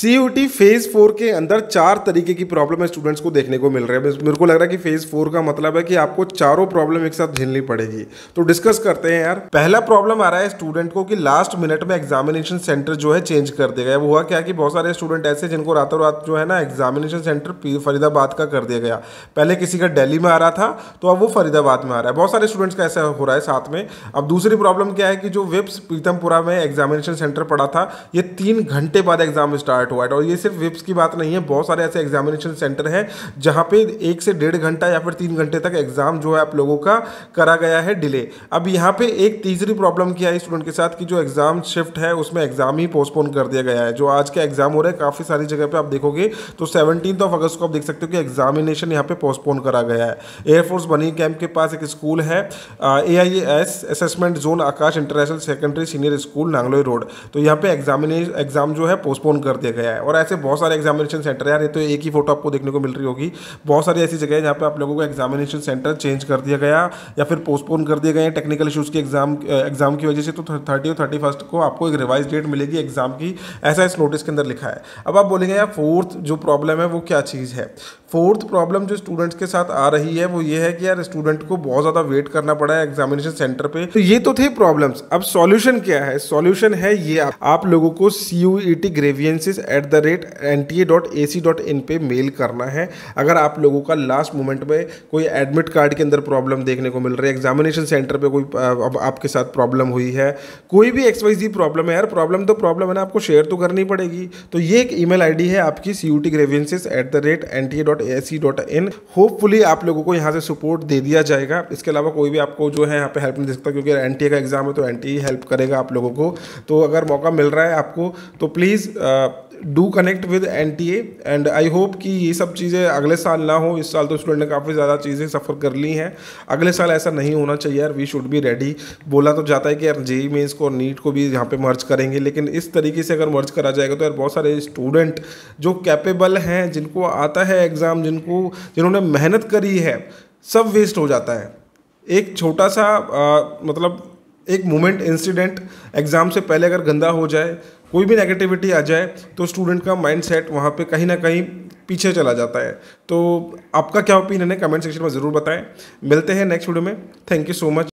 सी phase four के अंदर चार तरीके की प्रॉब्लम स्टूडेंट्स को देखने को मिल रहा है मेरे को लग रहा है कि फेज़ फोर का मतलब है कि आपको चारों प्रॉब्लम एक साथ झेलनी पड़ेगी तो डिस्कस करते हैं यार पहला प्रॉब्लम आ रहा है स्टूडेंट को कि लास्ट मिनट में एग्जामिनेशन सेंटर जो है चेंज कर दिया गया वो हुआ क्या कि बहुत सारे स्टूडेंट ऐसे जिनको रातों रात जो है ना एग्जामिनेशन सेंटर फरीदाबाद का कर दिया गया पहले किसी का डेली में आ रहा था तो अब वो फरीदाबाद में आ रहा है बहुत सारे स्टूडेंट्स का ऐसा हो रहा है साथ में अब दूसरी प्रॉब्लम क्या है कि जो वेब्स प्रीतमपुरा में एग्जामिनेशन सेंटर पड़ा था ये तीन घंटे बाद एग्जाम स्टार्ट कट हुआ है और ये सिर्फ विप्स की बात नहीं है बहुत सारे ऐसे एग्जामिनेशन सेंटर हैं जहाँ पे एक से डेढ़ घंटा या फिर तीन घंटे तक एग्ज़ाम जो है आप लोगों का करा गया है डिले अब यहाँ पे एक तीसरी प्रॉब्लम किया है स्टूडेंट के साथ कि जो एग्ज़ाम शिफ्ट है उसमें एग्ज़ाम ही पोस्टपोन कर दिया गया है जो आज का एग्ज़ाम हो रहा है काफ़ी सारी जगह पर आप देखोगे तो सेवनटीन ऑफ अगस्त को आप देख सकते हो कि एग्जामिनेशन यहाँ पर पोस्टपोन करा गया है एयरफोर्स बनी कैंप के पास एक स्कूल है A I assessment zone Aakash international secondary senior school Nangloi road तो यहाँ पे एग्जामिनेशन एग्जाम जो है पोस्टपोन कर दिया गया गया है और ऐसे बहुत सारे एग्जामिनेशन सेंटर है यार ये तो एक ही फोटो आपको देखने को मिल रही होगी बहुत सारी ऐसी जगह है जहाँ पर आप लोगों को एग्जामिनेशन सेंटर चेंज कर दिया गया या फिर पोस्टपोन कर दिया गया टेक्निकल इशूज़ के एग्जाम एग्जाम की वजह से तो थर्टी और थर्टी को आपको एक रिवाइज डेट मिलेगी एग्जाम की ऐसा इस नोटिस के अंदर लिखा है अब आप बोलेंगे यार फोर्थ जो प्रॉब्लम है वो क्या चीज़ है फोर्थ प्रॉब्लम जो स्टूडेंट्स के साथ आ रही है वो ये है कि यार स्टूडेंट को बहुत ज़्यादा वेट करना पड़ा है एग्जामिनेशन सेंटर पे तो ये तो थे प्रॉब्लम्स अब सॉल्यूशन क्या है सॉल्यूशन है ये आप, आप लोगों को C U E T grievances at the rate N T A dot A C dot in पर मेल करना है अगर आप लोगों का लास्ट मोमेंट में कोई एडमिट कार्ड के अंदर प्रॉब्लम देखने को मिल रही है एग्जामिनेशन सेंटर पर कोई अब आपके साथ प्रॉब्लम हुई है कोई भी एक्स वाई जी प्रॉब्लम है यार प्रॉब्लम तो प्रॉब्लम है ना आपको शेयर तो करनी पड़ेगी तो ये एक आई डी है आपकी C U T grievances at the rate N T A dot A C dot in hopefully आप लोगों को यहाँ से सपोर्ट दे दिया जाएगा इसके अलावा कोई भी आपको जो है यहाँ पे हेल्प नहीं दे सकता क्योंकि एन टी ए का एग्जाम है तो एन टी हेल्प करेगा आप लोगों को तो अगर मौका मिल रहा है आपको तो please do connect with N T and I hope कि ये सब चीज़ें अगले साल ना हो इस साल तो स्टूडेंट ने काफ़ी ज़्यादा चीज़ें सफ़र कर ली हैं अगले साल ऐसा नहीं होना चाहिए यार वी शुड बी रेडी बोला तो जाता है कि यार जेई मीन्स e e को और नीट को भी यहाँ पे मर्ज करेंगे लेकिन इस तरीके से अगर मर्ज करा जाएगा तो यार बहुत सारे स्टूडेंट जो कैपेबल हैं जिनको आता है एग्ज़ाम जिनको जिन्होंने मेहनत करी है सब वेस्ट हो जाता है एक छोटा सा आ, मतलब एक मोमेंट इंसिडेंट एग्ज़ाम से पहले अगर गंदा हो जाए कोई भी नेगेटिविटी आ जाए तो स्टूडेंट का माइंड सेट वहाँ पर कहीं ना कहीं पीछे चला जाता है तो आपका क्या ओपिनियन है कमेंट सेक्शन में ज़रूर बताएं मिलते हैं नेक्स्ट वीडियो में थैंक यू सो मच